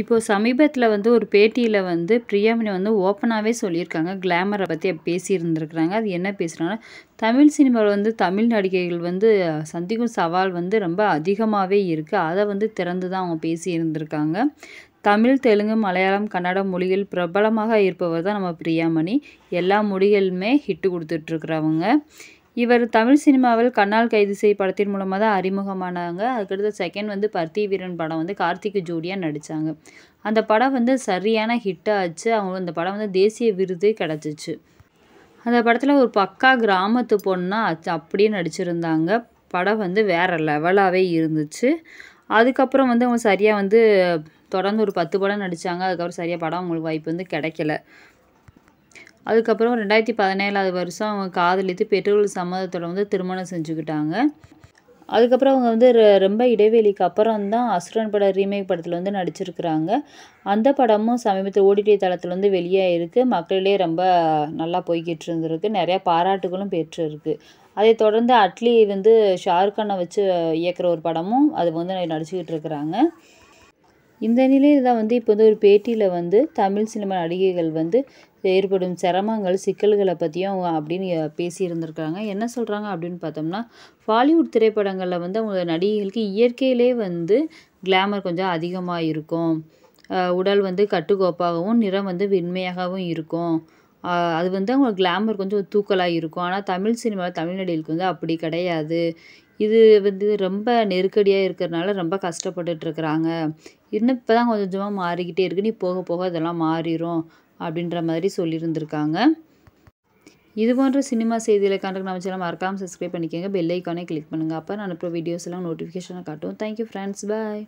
இப்போது சமீபத்தில் வந்து ஒரு பேட்டியில் வந்து பிரியாமணி வந்து ஓப்பனாகவே சொல்லியிருக்காங்க கிளாமரை பற்றி பேசியிருந்துருக்குறாங்க அது என்ன பேசுகிறாங்கன்னா தமிழ் சினிமாவில் வந்து தமிழ் நடிகைகள் வந்து சந்திக்கும் சவால் வந்து ரொம்ப அதிகமாகவே இருக்குது அதை வந்து திறந்து தான் அவங்க பேசியிருந்திருக்காங்க தமிழ் தெலுங்கு மலையாளம் கன்னடம் மொழிகள் பிரபலமாக இருப்பவர் தான் நம்ம பிரியாமணி எல்லா மொழிகளுமே ஹிட்டு கொடுத்துட்ருக்குறவங்க இவர் தமிழ் சினிமாவில் கண்ணால் கைது செய் படத்தின் மூலமாக தான் அறிமுகமானாங்க அதுக்கடுத்து செகண்ட் வந்து பர்த்தி வீரன் படம் வந்து கார்த்திக் ஜோடியாக நடித்தாங்க அந்த படம் வந்து சரியான ஹிட் ஆச்சு அவங்களுக்கு அந்த படம் வந்து தேசிய விருது கிடச்சிச்சு அந்த படத்தில் ஒரு பக்கா கிராமத்து பொண்ணாக அப்படியே நடிச்சிருந்தாங்க படம் வந்து வேறு லெவலாகவே இருந்துச்சு அதுக்கப்புறம் வந்து அவங்க சரியாக வந்து தொடர்ந்து ஒரு பத்து படம் நடித்தாங்க அதுக்கப்புறம் சரியாக படம் அவங்களுக்கு வாய்ப்பு வந்து கிடைக்கல அதுக்கப்புறம் ரெண்டாயிரத்தி பதினேழாவது வருஷம் அவங்க காதலித்து பெற்றோர்கள் சம்மதத்தில் வந்து திருமணம் செஞ்சுக்கிட்டாங்க அதுக்கப்புறம் அவங்க வந்து ரொம்ப இடைவெளிக்கு அப்புறம் தான் அசுரன் பட ரீமேக் படத்தில் வந்து நடிச்சிருக்கிறாங்க அந்த படமும் சமீபத்தில் ஓடிடி தளத்தில் வந்து வெளியே இருக்குது மக்களிலே ரொம்ப நல்லா போய்கிட்டு இருந்திருக்கு நிறையா பாராட்டுகளும் பெற்றிருக்கு அதை தொடர்ந்து அட்லி வந்து ஷாருக்கானை வச்சு இயக்கிற ஒரு படமும் அது வந்து நடிச்சுக்கிட்டு இருக்கிறாங்க இந்த நிலையில் தான் வந்து இப்போ வந்து ஒரு பேட்டியில் வந்து தமிழ் சினிமா நடிகைகள் வந்து ஏற்படும் சிரமங்கள் சிக்கல்களை பற்றியும் அவங்க அப்படின்னு பேசியிருந்திருக்காங்க என்ன சொல்கிறாங்க அப்படின்னு பார்த்தோம்னா பாலிவுட் திரைப்படங்களில் வந்து அவங்க நடிகைகளுக்கு இயற்கையிலே வந்து கிளாமர் கொஞ்சம் அதிகமாக இருக்கும் உடல் வந்து கட்டுக்கோப்பாகவும் நிறம் வந்து வெண்மையாகவும் இருக்கும் அது வந்து அவங்க கிளாமர் கொஞ்சம் தூக்கலாக இருக்கும் ஆனால் தமிழ் சினிமாவில் நடிகளுக்கு வந்து அப்படி கிடையாது இது வந்து ரொம்ப நெருக்கடியாக இருக்கிறதுனால ரொம்ப கஷ்டப்பட்டுட்ருக்குறாங்க இன்னும் இப்போ தான் கொஞ்சம் கொஞ்சமாக மாறிக்கிட்டே இருக்கு நீ போக போக அதெல்லாம் மாறிடும் அப்படின்ற மாதிரி சொல்லியிருந்திருக்காங்க இது போன்ற சினிமா செய்திகளுக்கான நம்ம சேனல் மறக்காமல் சப்ஸ்கிரைப் பண்ணிக்கோங்க பெல் ஐக்கானே கிளிக் பண்ணுங்கள் அப்போ நான் அனுப்புகிற வீடியோஸ் எல்லாம் நோட்டிஃபிகேஷனை காட்டும் தேங்க்யூ ஃப்ரெண்ட்ஸ் பாய்